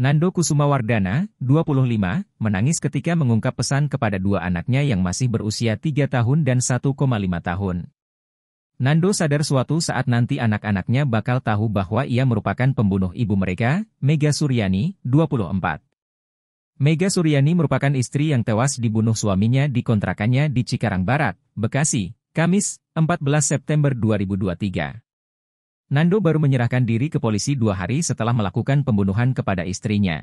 Nando Kusumawardana, 25, menangis ketika mengungkap pesan kepada dua anaknya yang masih berusia 3 tahun dan 1,5 tahun. Nando sadar suatu saat nanti anak-anaknya bakal tahu bahwa ia merupakan pembunuh ibu mereka, Mega Suryani, 24. Mega Suryani merupakan istri yang tewas dibunuh suaminya di kontrakannya di Cikarang Barat, Bekasi, Kamis, 14 September 2023. Nando baru menyerahkan diri ke polisi dua hari setelah melakukan pembunuhan kepada istrinya.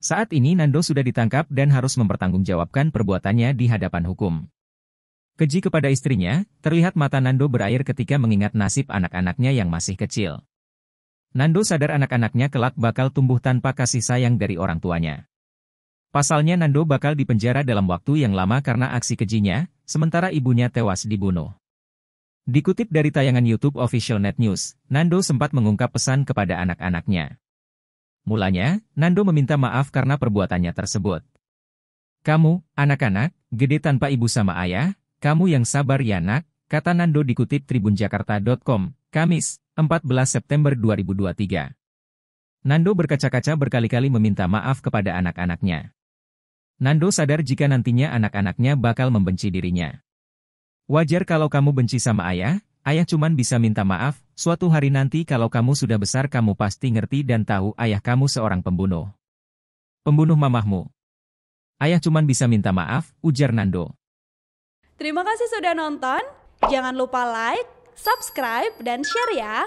Saat ini Nando sudah ditangkap dan harus mempertanggungjawabkan perbuatannya di hadapan hukum. Keji kepada istrinya, terlihat mata Nando berair ketika mengingat nasib anak-anaknya yang masih kecil. Nando sadar anak-anaknya kelak bakal tumbuh tanpa kasih sayang dari orang tuanya. Pasalnya Nando bakal dipenjara dalam waktu yang lama karena aksi kejinya, sementara ibunya tewas dibunuh. Dikutip dari tayangan YouTube Official Net News, Nando sempat mengungkap pesan kepada anak-anaknya. Mulanya, Nando meminta maaf karena perbuatannya tersebut. Kamu, anak-anak, gede tanpa ibu sama ayah, kamu yang sabar ya nak, kata Nando dikutip tribunjakarta.com, Kamis, 14 September 2023. Nando berkaca-kaca berkali-kali meminta maaf kepada anak-anaknya. Nando sadar jika nantinya anak-anaknya bakal membenci dirinya. Wajar kalau kamu benci sama ayah, ayah cuman bisa minta maaf, suatu hari nanti kalau kamu sudah besar kamu pasti ngerti dan tahu ayah kamu seorang pembunuh. Pembunuh mamahmu. Ayah cuman bisa minta maaf, ujar Nando. Terima kasih sudah nonton, jangan lupa like, subscribe, dan share ya!